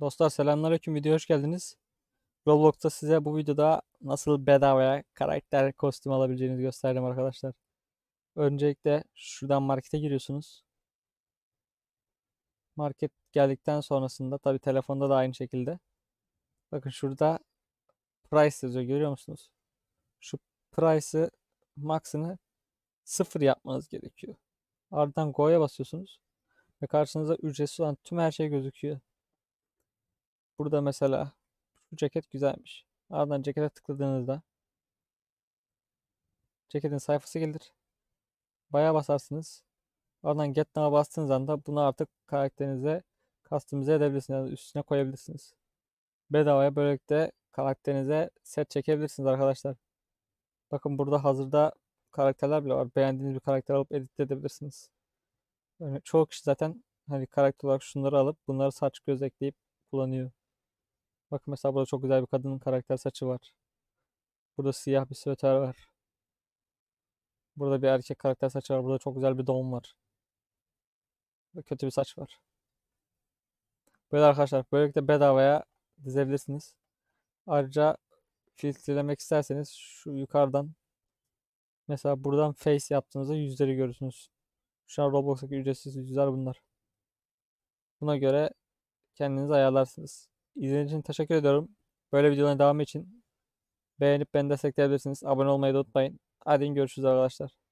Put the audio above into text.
Dostlar selamünaleyküm video hoş geldiniz. Roblox'ta size bu videoda nasıl bedavaya karakter kostüm alabileceğinizi gösterdim arkadaşlar. Öncelikle şuradan markete giriyorsunuz. Market geldikten sonrasında tabi telefonda da aynı şekilde. Bakın şurada price yazıyor görüyor musunuz? Şu price'ı max'ını sıfır yapmanız gerekiyor. Ardından go'ya basıyorsunuz ve karşınıza ücretsiz olan tüm her şey gözüküyor. Burada mesela bu ceket güzelmiş. Ardından cekete tıkladığınızda ceketin sayfası gelir. Baya basarsınız. Ardından Get Now'a bastığınız anda bunu artık karakterinize customize edebilirsiniz. üstüne koyabilirsiniz. Bedavaya böylelikle karakterinize set çekebilirsiniz arkadaşlar. Bakın burada hazırda karakterler bile var. Beğendiğiniz bir karakter alıp edit edebilirsiniz. Yani çoğu kişi zaten hani karakter olarak şunları alıp bunları saç göz ekleyip kullanıyor. Bakın mesela burada çok güzel bir kadının karakter saçı var. Burada siyah bir sweater var. Burada bir erkek karakter saçı var. Burada çok güzel bir don var. Burada kötü bir saç var. Böyle arkadaşlar böylelikle bedavaya dizebilirsiniz. Ayrıca filtrelemek isterseniz şu yukarıdan mesela buradan face yaptığınızda yüzleri görürsünüz. Şu an Roblox'taki ücretsiz yüzler bunlar. Buna göre kendiniz ayarlarsınız. İzlediğiniz için teşekkür ediyorum. Böyle videoların devamı için beğenip beni destekleyebilirsiniz. Abone olmayı da unutmayın. Hadi görüşürüz arkadaşlar.